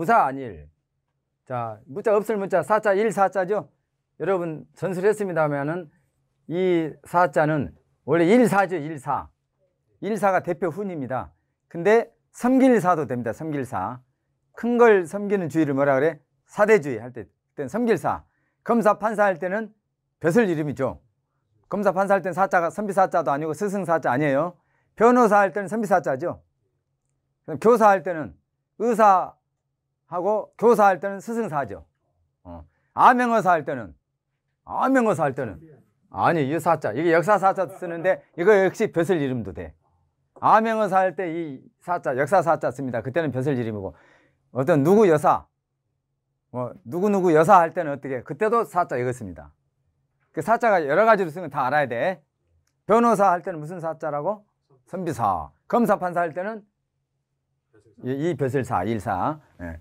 무사 안일. 자, 무자 없을 문자 사자 일사자죠. 여러분 전술했습니다면은 이 사자는 원래 일사죠, 일사. 일사가 대표 훈입니다. 근데 섬길사도 됩니다. 섬길사. 큰 걸 섬기는 주의를 뭐라 그래? 사대주의 할 때, 그때 섬길사. 검사 판사 할 때는 벼슬 이름이죠. 검사 판사 할 때는 사자가 선비사자도 아니고 스승사자 아니에요. 변호사 할 때는 선비사자죠. 교사 할 때는 의사 하고 교사할 때는 스승사죠. 어. 아명어사 할 때는 아명어사 할 때는 아니 이 사자 이게 역사사자 쓰는데 이거 역시 벼슬 이름도 돼. 아명어사 할 때 이 사자 역사사자 씁니다. 그때는 벼슬 이름이고 어떤 누구 여사 뭐 누구 누구 여사 할 때는 어떻게 그때도 사자 이거 씁니다. 그 사자가 여러 가지로 쓰는 건다 알아야 돼. 변호사 할 때는 무슨 사자라고? 선비사. 검사 판사 할 때는 이 벼슬사 일사. 예.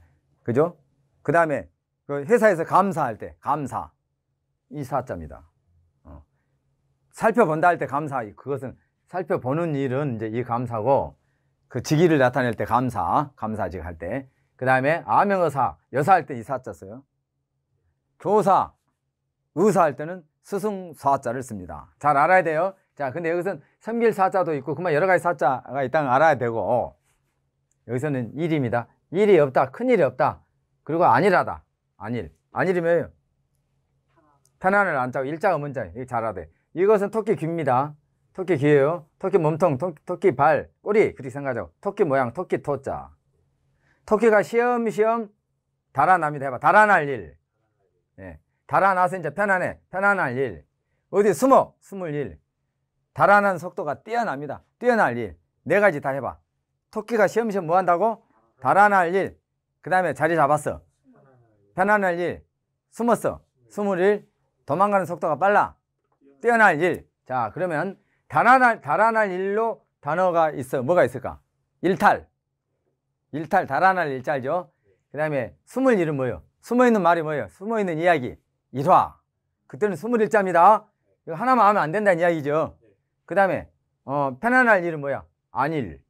그죠? 그 다음에 그 회사에서 감사할 때 감사 이 사자입니다. 어. 살펴본다 할 때 감사 그것은 살펴보는 일은 이제 이 감사고 그 직위를 나타낼 때 감사 감사직 할때그 다음에 아명의사 여사 할 때 이 사자 써요. 조사 의사 할 때는 스승 사자를 씁니다. 잘 알아야 돼요. 자, 근데 여기서 섬길 사자도 있고 그만 여러 가지 사자가 있다는 알아야 되고 여기서는 일입니다. 일이 없다. 큰일이 없다. 그리고 아니라다 안일. 안일이면 편안을 안 짜고 일자 음문자. 이거 잘하대. 이것은 토끼 귀입니다. 토끼 귀예요. 토끼 몸통, 토, 토끼 발, 꼬리 그렇게 생각하죠. 토끼 모양, 토끼 토자. 토끼가 시험시험 달아납니다. 해봐. 달아날 일. 예. 달아나서 이제 편안해. 편안할 일. 어디 숨어. 숨을 일. 달아난 속도가 뛰어납니다. 뛰어날 일. 네 가지 다 해봐. 토끼가 시험시험 뭐 한다고? 음. 달아날 일. 그 다음에 자리 잡았어. 편안할 일. 숨었어. 숨을 일. 도망가는 속도가 빨라. 뛰어날 일. 자, 그러면 달아날, 달아날 일로 단어가 있어. 뭐가 있을까? 일탈. 일탈, 달아날 일탈죠. 자그 다음에 숨을 일은 뭐예요? 숨어있는 말이 뭐예요? 숨어있는 이야기. 일화. 그때는 스물 일자입니다 이거 하나만 하면 안 된다는 이야기죠. 그 다음에, 어, 편안할 일은 뭐야? 안일.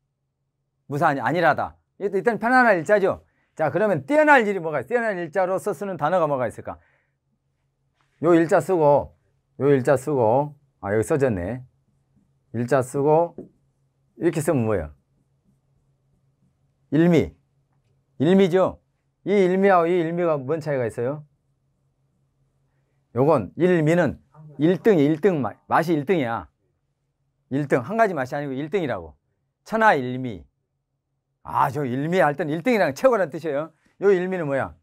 무사, 한니 아니라다. 일단 편안한 일자죠. 자 그러면 뛰어날 일이 뭐가 있어? 뛰어날 일자로서 쓰는 단어가 뭐가 있을까? 요 일자 쓰고 요 일자 쓰고 아 여기 써졌네. 일자 쓰고 이렇게 쓰면 뭐예요? 일미 일미죠. 이 일미하고 이 일미가 뭔 차이가 있어요? 요건 일미는 1등이 1등 맛, 맛이 1등이야. 1등 한 가지 맛이 아니고 1등이라고. 천하 일미. 아, 저 일미 할 때는 1등이랑 최고란 뜻이에요. 요 일미는 뭐야?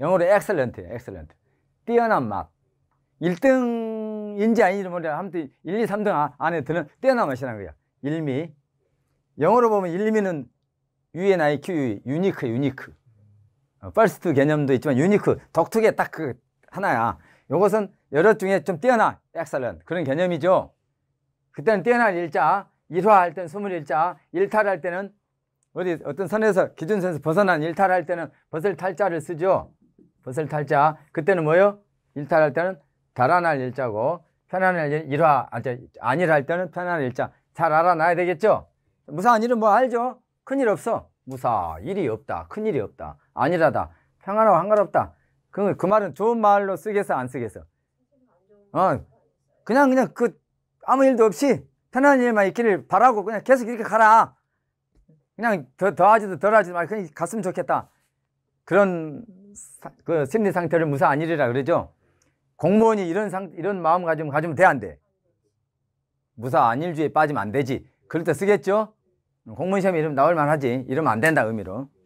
영어로 excellent예요. excellent. 뛰어난 맛. 1등인지 아닌지 모르겠는데 아무튼 1, 2, 3등 안에 드는 뛰어난 맛이라는 거야. 일미. 영어로 보면 일미는 UNIQ, 유니크, 유니크. 퍼스트 개념도 있지만 유니크, 독특의 딱그 하나야. 요것은 여러 중에 좀뛰어나 excellent. 그런 개념이죠. 그때는 뛰어난 일자, 일화할 때는 스물일자, 일탈할 때는 어디 어떤 선에서 기준선에서 벗어난 일탈할 때는 벗을 탈자를 쓰죠. 벗을 탈자. 그때는 뭐요? 일탈할 때는 달아날 일자고 편안할 일화 아니할 때는 편안할 일자. 잘 알아놔야 되겠죠. 무사한 일은 뭐 알죠. 큰일 없어. 무사 일이 없다. 큰일이 없다. 아니라다 평안하고 한가롭다. 그, 그 말은 좋은 말로 쓰겠어 안 쓰겠어. 어 그냥 그냥 그 아무 일도 없이 편안한 일만 있기를 바라고 그냥 계속 이렇게 가라. 그냥 더, 더하지도 덜하지도 말고 그냥 갔으면 좋겠다. 그런 사, 그 심리 상태를 무사 안일이라 그러죠. 공무원이 이런 상, 이런 마음 가지면 가지면 돼, 안 돼? 무사 안일주의에 빠지면 안 되지. 그럴 때 쓰겠죠? 공무원 시험에 이름 나올 만하지. 이러면 안 된다 의미로.